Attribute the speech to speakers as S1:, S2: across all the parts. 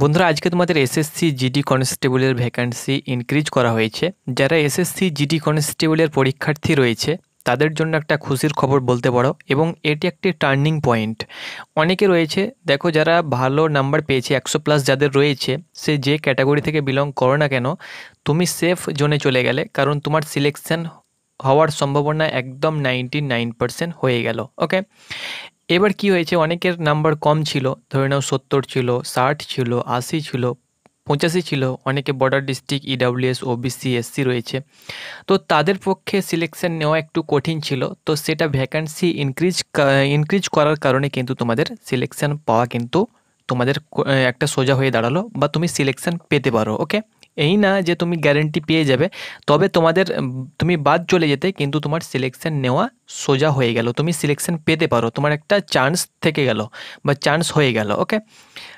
S1: বন্ধুরা আজকে তোমাদের এসএসসি জিডি কনস্টেবলের ভ্যাকান্সি ইনক্রিজ করা হয়েছে যারা এসএসসি জিডি কনস্টেবলের পরীক্ষার্থী রয়েছে তাদের জন্য একটা খুশির খবর বলতে পারো এবং এটি একটি টার্নিং পয়েন্ট অনেকে রয়েছে দেখো যারা ভালো নাম্বার পেয়েছে একশো প্লাস যাদের রয়েছে সে যে ক্যাটাগরি থেকে বিলং করো না কেন তুমি সেফ জোনে চলে গেলে কারণ তোমার সিলেকশন হওয়ার সম্ভাবনা একদম নাইনটি হয়ে গেল ওকে এবার কি হয়েছে অনেকের নাম্বার কম ছিল ধরে নাও সত্তর ছিল ষাট ছিল আশি ছিল পঁচাশি ছিল অনেকে border district EWS OBC SC রয়েছে তো তাদের পক্ষে সিলেকশন নেওয়া একটু কঠিন ছিল তো সেটা ভ্যাকান্সি ইনক্রিজ ইনক্রিজ করার কারণে কিন্তু তোমাদের সিলেকশন পাওয়া কিন্তু তোমাদের একটা সোজা হয়ে দাঁড়ালো বা তুমি সিলেকশন পেতে পারো ওকে এই না যে তুমি গ্যারেন্টি পেয়ে যাবে তবে তোমাদের তুমি বাদ চলে যেতে কিন্তু তোমার সিলেকশন নেওয়া সোজা হয়ে গেল তুমি সিলেকশন পেতে পারো তোমার একটা চান্স থেকে গেল বা চান্স হয়ে গেল ওকে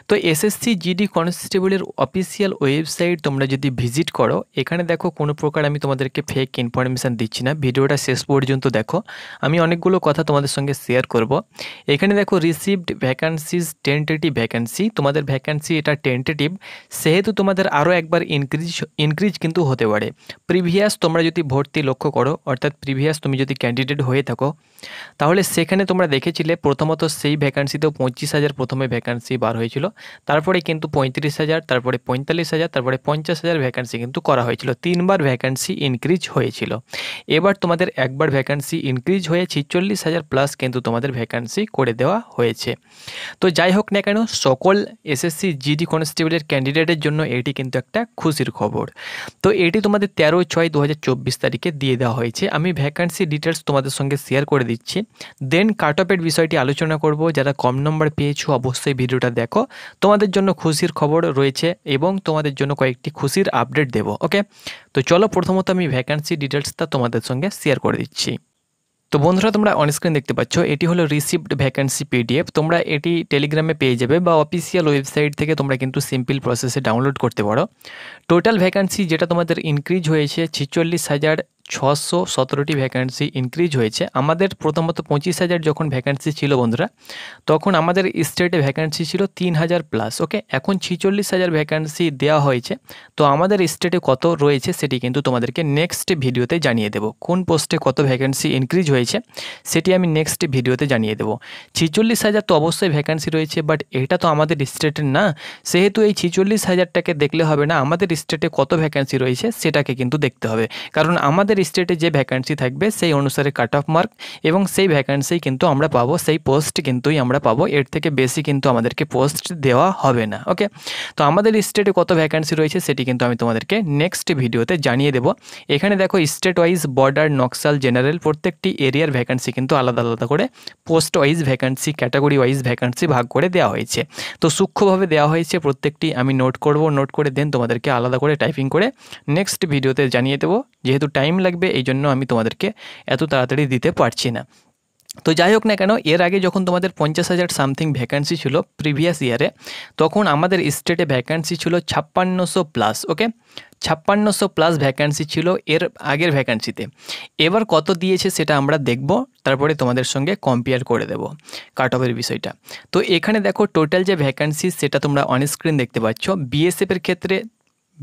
S1: তো এসএসসি জিডি কনস্টেবলের অফিসিয়াল ওয়েবসাইট তোমরা যদি ভিজিট করো এখানে দেখো কোনো প্রকার আমি তোমাদেরকে ফেক ইনফরমেশান দিচ্ছি না ভিডিওটা শেষ পর্যন্ত দেখো আমি অনেকগুলো কথা তোমাদের সঙ্গে শেয়ার করব এখানে দেখো রিসিভড ভ্যাকান্সিজ টেন্টেটিভ ভ্যাকান্সি তোমাদের ভ্যাকান্সি এটা টেন্টেটিভ সেহেতু তোমাদের আরও একবার ইনক্রিজ ইনক্রিজ কিন্তু হতে পারে প্রিভিয়াস তোমরা যদি ভর্তি লক্ষ্য করো অর্থাৎ প্রিভিয়াস তুমি যদি ক্যান্ডিডেট হয়ে পেয়ে থাকো তাহলে সেখানে তোমরা দেখেছিলে প্রথমত সেই ভ্যাকান্সিতেও পঁচিশ হাজার প্রথমে ভ্যাকান্সি বার হয়েছিল তারপরে কিন্তু পঁয়ত্রিশ হাজার তারপরে পঁয়তাল্লিশ হাজার তারপরে পঞ্চাশ হাজার ভ্যাকান্সি কিন্তু করা হয়েছিল তিনবার ভ্যাকান্সি ইনক্রিজ হয়েছিল এবার তোমাদের একবার ভ্যাকান্সি ইনক্রিজ হয়ে ছিচল্লিশ হাজার প্লাস কিন্তু তোমাদের ভ্যাকান্সি করে দেওয়া হয়েছে তো যাই হোক না কেন সকল এসএসসি জিডি কনস্টেবলের ক্যান্ডিডেটের জন্য এটি কিন্তু একটা খুশির খবর তো এটি তোমাদের তেরো ছয় দু তারিখে দিয়ে দেওয়া হয়েছে আমি ভ্যাকান্সি ডিটেলস তোমাদের সঙ্গে আপনাকে শেয়ার করে দিচ্ছি দেন কাট অফের বিষয়টি আলোচনা করব যারা কম নম্বর পেয়েছো অবশ্যই ভিডিওটা দেখো তোমাদের জন্য খুশির খবর রয়েছে এবং তোমাদের জন্য কয়েকটি খুশির আপডেট দেব ওকে তো চলো প্রথমত আমি ভ্যাকান্সি ডিটেলসটা তোমাদের সঙ্গে শেয়ার করে দিচ্ছি তো বন্ধুরা তোমরা অনস্ক্রিন দেখতে পাচ্ছ এটি হলো রিসিভড ভ্যাকেন্সি পিডিএফ তোমরা এটি টেলিগ্রামে পেয়ে যাবে বা অফিসিয়াল ওয়েবসাইট থেকে তোমরা কিন্তু সিম্পল প্রসেসে ডাউনলোড করতে পারো টোটাল ভ্যাকেন্সি যেটা তোমাদের ইনক্রিজ হয়েছে ছিচল্লিশ হাজার ছশো সতেরোটি ভ্যাকেন্সি ইনক্রিজ হয়েছে আমাদের প্রথমত পঁচিশ হাজার যখন ভ্যাকেন্সি ছিল বন্ধুরা তখন আমাদের স্টেটে ভ্যাকেন্সি ছিল তিন হাজার প্লাস ওকে এখন ছিচল্লিশ হাজার ভ্যাকেন্সি দেওয়া হয়েছে তো আমাদের স্টেটে কত রয়েছে সেটি কিন্তু তোমাদেরকে নেক্সট ভিডিওতে জানিয়ে দেবো কোন পোস্টে কত ভ্যাকেন্সি ইনক্রিজ হয়েছে সেটি আমি নেক্সট ভিডিওতে জানিয়ে দেবো ছিচল্লিশ হাজার তো অবশ্যই ভ্যাকেন্সি রয়েছে বাট এটা তো আমাদের স্টেটের না সেহেতু এই ছিচল্লিশ হাজারটাকে দেখলে হবে না আমাদের স্টেটে কত ভ্যাকেন্সি রয়েছে সেটাকে কিন্তু দেখতে হবে কারণ আমাদের আমাদের স্টেটে যে ভ্যাকান্সি থাকবে সেই অনুসারে কাট অফ মার্ক এবং সেই ভ্যাকান্সি কিন্তু আমরা পাবো সেই পোস্ট কিন্তুই আমরা পাবো এর থেকে বেশি কিন্তু আমাদেরকে পোস্ট দেওয়া হবে না ওকে তো আমাদের স্টেটে কত ভ্যাকান্সি রয়েছে সেটি কিন্তু আমি তোমাদেরকে নেক্সট ভিডিওতে জানিয়ে দেবো এখানে দেখো state wise border Naxal general প্রত্যেকটি এরিয়ার ভ্যাকান্সি কিন্তু আলাদা আলাদা করে post wise vacancy category wise vacancy ভাগ করে দেওয়া হয়েছে তো সূক্ষ্মভাবে দেওয়া হয়েছে প্রত্যেকটি আমি নোট করব নোট করে দেন তোমাদেরকে আলাদা করে টাইপিং করে নেক্সট ভিডিওতে জানিয়ে দেবো যেহেতু টাইম লাগবে এই জন্য আমি তোমাদেরকে এত তাড়াতাড়ি দিতে পারছি না তো যাই হোক না কেন এর আগে যখন তোমাদের পঞ্চাশ হাজার সামথিং ভ্যাকান্সি ছিল প্রিভিয়াস ইয়ারে তখন আমাদের স্টেটে ভ্যাকান্সি ছিল ছাপ্পান্নশো প্লাস ওকে ছাপ্পান্নশো প্লাস ভ্যাকান্সি ছিল এর আগের ভ্যাকান্সিতে এবার কত দিয়েছে সেটা আমরা দেখব তারপরে তোমাদের সঙ্গে কম্পেয়ার করে দেব কাট অফের বিষয়টা তো এখানে দেখো টোটাল যে ভ্যাকান্সি সেটা তোমরা অনস্ক্রিন দেখতে পাচ্ছ বিএসএফের ক্ষেত্রে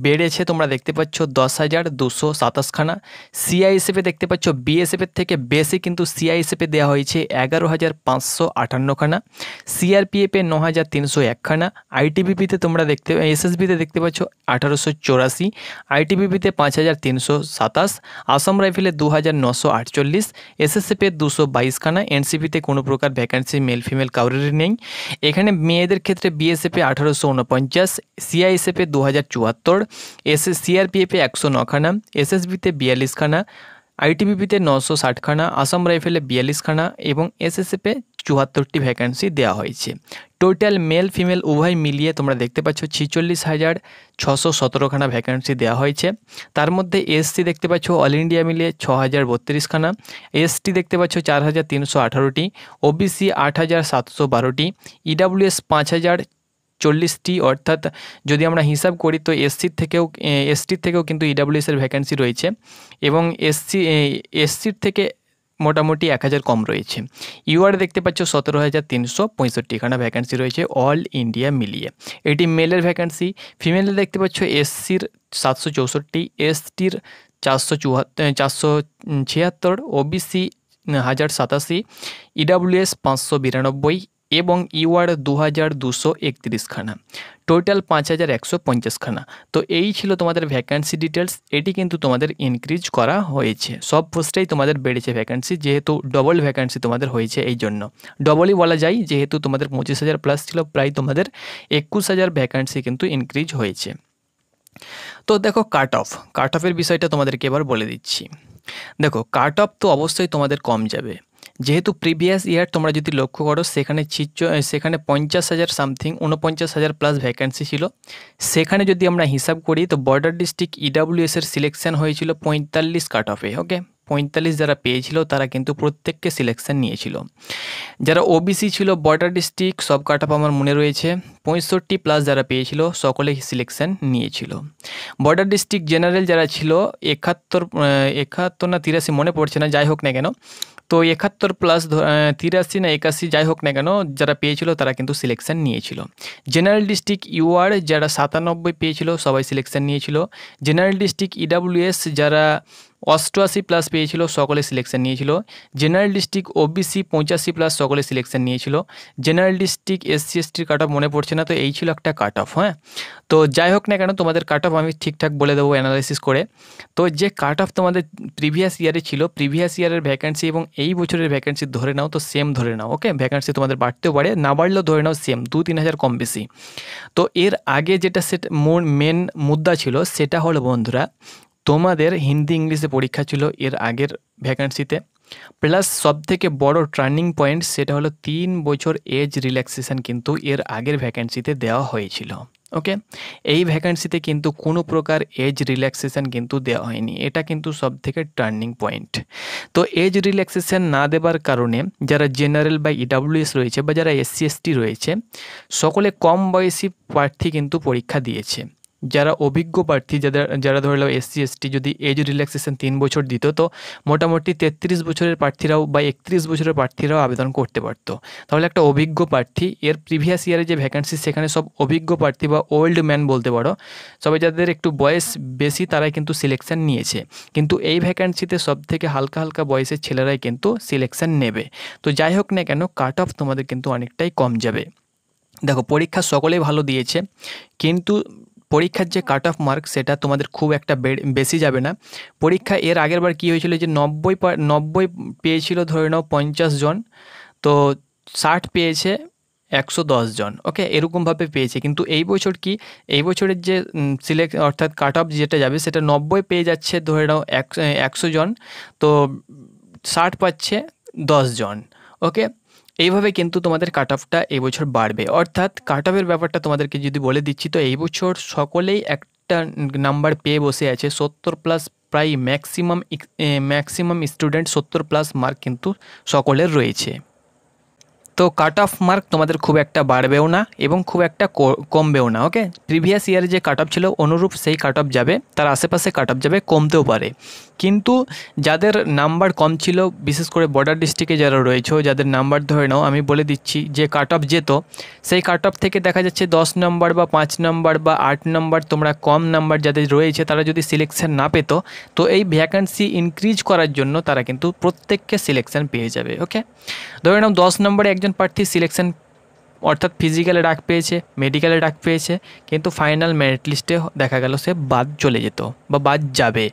S1: বেড়েছে তোমরা দেখতে পাচ্ছ দশ হাজার দুশো সাতাশখানা সিআইএসএফে দেখতে পাচ্ছ বিএসএফের থেকে বেশি কিন্তু সিআইএসএফে দেওয়া হয়েছে এগারো হাজার পাঁচশো আটান্নখানা সিআরপিএফে ন হাজার তিনশো একখানা আইটিবিপিতে তোমরা দেখতে এসএসবিতে দেখতে পাচ্ছ আঠারোশো চৌরাশি আইটিবিপিতে পাঁচ হাজার তিনশো সাতাশ আসাম রাইফেলে দু হাজার নশো আটচল্লিশ এসএসএফে দুশো বাইশখানা এনসিপিতে কোনো প্রকার ভ্যাকান্সি মেল ফিমেল কাউরেরই নেই এখানে মেয়েদের ক্ষেত্রে বিএসএফে আঠারোশো উনপঞ্চাশ সিআইএসএফে দু হাজার চুয়াত্তর এস এস সিআরপিএফে একশো নখানা এসএসবিতে বিয়াল্লিশখানা আইটিবিপিতে নশো ষাটখানা আসাম রাইফেলে বিয়াল্লিশখানা এবং এসএসএফে চুয়াত্তরটি ভ্যাকান্সি দেওয়া হয়েছে টোটাল মেল ফিমেল উভয় মিলিয়ে তোমরা দেখতে পাচ্ছ ছিচল্লিশ হাজার ছশো সতেরোখানা ভ্যাকান্সি দেওয়া হয়েছে তার মধ্যে এসসি দেখতে পাচ্ছ অল ইন্ডিয়া মিলিয়ে ছ হাজার বত্রিশখানা এসটি দেখতে পাচ্ছ চার হাজার তিনশো আঠারোটি ওবিসি আট হাজার সাতশো বারোটি ইডাব্লিউএস পাঁচ হাজার চল্লিশটি অর্থাৎ যদি আমরা হিসাব করি তো এসসির থেকেও এসটির থেকেও কিন্তু ইডাব্লিউএসের e ভ্যাকেন্সি রয়েছে এবং এসসি এসসির থেকে মোটামুটি এক হাজার কম রয়েছে ইউআর দেখতে পাচ্ছ সতেরো হাজার তিনশো পঁয়ষট্টি পঁয়ষট্টিখানা ভ্যাকেন্সি রয়েছে অল ইন্ডিয়া মিলিয়ে এটি মেলের ভ্যাকেন্সি ফিমেলের দেখতে পাচ্ছ এসসির সাতশো চৌষট্টি এসটির চারশো চুয়াত্তর চারশো ছিয়াত্তর ওবিসি হাজার সাতাশি ইডাব্লিউএস e পাঁচশো বিরানব্বই এবং ইউআর দু হাজার দুশো একত্রিশখানা টোটাল পাঁচ হাজার একশো পঞ্চাশখানা তো এই ছিল তোমাদের ভ্যাকান্সি ডিটেলস এটি কিন্তু তোমাদের ইনক্রিজ করা হয়েছে সব পোস্টেই তোমাদের বেড়েছে ভ্যাকান্সি যেহেতু ডবল ভ্যাকান্সি তোমাদের হয়েছে এই জন্য ডবলই বলা যায় যেহেতু তোমাদের পঁচিশ হাজার প্লাস ছিল প্রায় তোমাদের একুশ হাজার ভ্যাকান্সি কিন্তু ইনক্রিজ হয়েছে তো দেখো কাট অফ কাট অফের বিষয়টা তোমাদেরকে এবার বলে দিচ্ছি দেখো কাট অফ তো অবশ্যই তোমাদের কম যাবে যেহেতু প্রিভিয়াস ইয়ার তোমরা যদি লক্ষ্য করো সেখানে ছিচ সেখানে পঞ্চাশ হাজার সামথিং উনপঞ্চাশ হাজার প্লাস ভ্যাকেন্সি ছিল সেখানে যদি আমরা হিসাব করি তো বর্ডার ডিস্ট্রিক্ট ইডাব্লিউএস এর সিলেকশন হয়েছিল পঁয়তাল্লিশ কাট অফে ওকে পঁয়তাল্লিশ যারা পেয়েছিল তারা কিন্তু প্রত্যেককে সিলেকশন নিয়েছিল যারা ওবিসি ছিল বর্ডার ডিস্ট্রিক্ট সব কাট অফ আমার মনে রয়েছে পঁয়ষট্টি প্লাস যারা পেয়েছিল সকলে সিলেকশন নিয়েছিল বর্ডার ডিস্ট্রিক্ট জেনারেল যারা ছিল একাত্তর একাত্তর না তিরাশি মনে পড়ছে না যাই হোক না কেন তো একাত্তর প্লাস তিরাশি না একাশি যাই হোক না কেন যারা পেয়েছিল তারা কিন্তু সিলেকশন নিয়েছিল জেনারেল ডিস্ট্রিক্ট ইউআর যারা সাতানব্বই পেয়েছিল সবাই সিলেকশন নিয়েছিল জেনারেল ডিস্ট্রিক্ট ইডাব্লিউএস যারা অষ্টআশি প্লাস পেয়েছিল সকলে সিলেকশন নিয়েছিল জেনারেল ডিস্ট্রিক্ট ওবিসি পঁচাশি প্লাস সকলে সিলেকশন নিয়েছিল জেনারেল ডিস্ট্রিক্ট এসসি এসটির কাট অফ মনে পড়ছে না তো এই ছিল একটা কাট অফ হ্যাঁ তো যাই হোক না কেন তোমাদের কাট অফ আমি ঠিকঠাক বলে দেবো অ্যানালাইসিস করে তো যে কাট অফ তোমাদের প্রিভিয়াস ইয়ারে ছিল প্রিভিয়াস ইয়ারের ভ্যাকেন্সি এবং এই বছরের ভ্যাকেন্সি ধরে নাও তো সেম ধরে নাও ওকে ভ্যাকেন্সি তোমাদের বাড়তেও পারে না বাড়লেও ধরে নাও সেম দু তিন হাজার কম বেশি তো এর আগে যেটা সেটা মেন মুদ্রা ছিল সেটা হলো বন্ধুরা তোমাদের হিন্দি ইংলিশে পরীক্ষা ছিল এর আগের ভ্যাকান্সিতে প্লাস সব থেকে বড় টার্নিং পয়েন্ট সেটা হলো তিন বছর এজ রিল্যাক্সেশন কিন্তু এর আগের ভ্যাকান্সিতে দেওয়া হয়েছিল ওকে এই ভ্যাকান্সিতে কিন্তু কোনো প্রকার এজ রিল্যাক্সেশন কিন্তু দেওয়া হয়নি এটা কিন্তু সব থেকে টার্নিং পয়েন্ট তো এজ রিল্যাক্সেশন না দেবার কারণে যারা জেনারেল বা ইডাব্লিউএস e রয়েছে বা যারা এসসি রয়েছে সকলে কম বয়সী প্রার্থী কিন্তু পরীক্ষা দিয়েছে যারা অভিজ্ঞ প্রার্থী যাদের যারা ধরে ধরলাম এসসি এসটি যদি এজ রিল্যাক্সেশন তিন বছর দিত তো মোটামুটি তেত্রিশ বছরের প্রার্থীরাও বা একত্রিশ বছরের প্রার্থীরাও আবেদন করতে পারত তাহলে একটা অভিজ্ঞ প্রার্থী এর প্রিভিয়াস ইয়ারে যে ভ্যাকান্সি সেখানে সব অভিজ্ঞ প্রার্থী বা ওল্ড ম্যান বলতে পারো সবাই যাদের একটু বয়স বেশি তারাই কিন্তু সিলেকশন নিয়েছে কিন্তু এই ভ্যাকান্সিতে সব থেকে হালকা হালকা বয়সের ছেলেরাই কিন্তু সিলেকশন নেবে তো যাই হোক না কেন কাট অফ তোমাদের কিন্তু অনেকটাই কম যাবে দেখো পরীক্ষা সকলেই ভালো দিয়েছে কিন্তু পরীক্ষার যে কাট অফ মার্ক সেটা তোমাদের খুব একটা বেশি যাবে না পরীক্ষা এর আগের বার কী হয়েছিল যে নব্বই নব্বই পেয়েছিল ধরে নাও পঞ্চাশ জন তো ষাট পেয়েছে একশো জন ওকে এরকমভাবে পেয়েছে কিন্তু এই বছর কি এই বছরের যে সিলেক্ট অর্থাৎ কাট অফ যেটা যাবে সেটা নব্বই পেয়ে যাচ্ছে ধরে নাও একশো জন তো ষাট পাচ্ছে জন ওকে এইভাবে কিন্তু তোমাদের কাট অফটা এই বছর বাড়বে অর্থাৎ কাট অফের ব্যাপারটা তোমাদেরকে যদি বলে দিচ্ছি তো এই বছর সকলেই একটা নাম্বার পেয়ে বসে আছে সত্তর প্লাস প্রায় ম্যাক্সিমাম ম্যাক্সিমাম স্টুডেন্ট সত্তর প্লাস মার্ক কিন্তু সকলের রয়েছে তো কাট অফ মার্ক তোমাদের খুব একটা বাড়বেও না এবং খুব একটা কমবেও না ওকে প্রিভিয়াস ইয়ারে যে কাট অফ ছিল অনুরূপ সেই কাট অফ যাবে তার আশেপাশে কাট অফ যাবে কমতেও পারে কিন্তু যাদের নাম্বার কম ছিল বিশেষ করে বর্ডার ডিস্ট্রিক্টে যারা রয়েছে যাদের নাম্বার ধরে নাও আমি বলে দিচ্ছি যে কাট অফ যেত সেই কাট অফ থেকে দেখা যাচ্ছে দশ নম্বর বা পাঁচ নম্বর বা আট নম্বর তোমরা কম নাম্বার যাদের রয়েছে তারা যদি সিলেকশান না পেত তো এই ভ্যাকান্সি ইনক্রিজ করার জন্য তারা কিন্তু প্রত্যেককে সিলেকশন পেয়ে যাবে ওকে ধরে নাও দশ নম্বরে একজন একজন প্রার্থী সিলেকশন অর্থাৎ ফিজিক্যালে ডাক পেয়েছে মেডিকেলে ডাক পেয়েছে কিন্তু ফাইনাল মেরিট লিস্টে দেখা গেল সে বাদ চলে যেত বা বাদ যাবে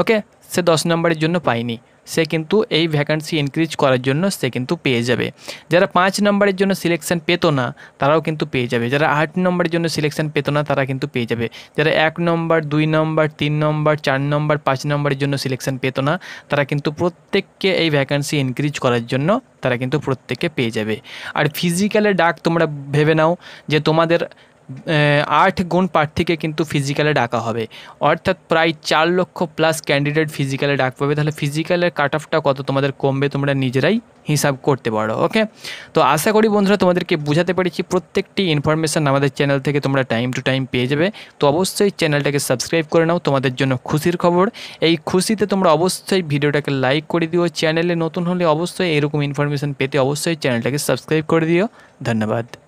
S1: ওকে সে দশ নম্বরের জন্য পায়নি সে কিন্তু এই ভ্যাকান্সি ইনক্রিজ করার জন্য সে কিন্তু পেয়ে যাবে যারা পাঁচ নম্বরের জন্য সিলেকশন পেতো না তারাও কিন্তু পেয়ে যাবে যারা আট নম্বরের জন্য সিলেকশন পেত না তারা কিন্তু পেয়ে যাবে যারা এক নম্বর দুই নম্বর তিন নম্বর চার নম্বর পাঁচ নম্বরের জন্য সিলেকশন পেত না তারা কিন্তু প্রত্যেককে এই ভ্যাকান্সি ইনক্রিজ করার জন্য তারা কিন্তু প্রত্যেককে পেয়ে যাবে আর ফিজিক্যালে ডাক তোমরা ভেবে নাও যে তোমাদের আট গুণ প্রার্থীকে কিন্তু ফিজিক্যালে ডাকা হবে অর্থাৎ প্রায় চার লক্ষ প্লাস ক্যান্ডিডেট ফিজিক্যালে ডাক পাবে তাহলে ফিজিক্যালের কাট অফটা কত তোমাদের কমবে তোমরা নিজেরাই হিসাব করতে পারো ওকে তো আশা করি বন্ধুরা তোমাদেরকে বোঝাতে পেরেছি প্রত্যেকটি ইনফরমেশান আমাদের চ্যানেল থেকে তোমরা টাইম টু টাইম পেয়ে যাবে তো অবশ্যই চ্যানেলটাকে সাবস্ক্রাইব করে নাও তোমাদের জন্য খুশির খবর এই খুশিতে তোমরা অবশ্যই ভিডিওটাকে লাইক করে দিও চ্যানেলে নতুন হলে অবশ্যই এরকম ইনফরমেশান পেতে অবশ্যই চ্যানেলটাকে সাবস্ক্রাইব করে দিও ধন্যবাদ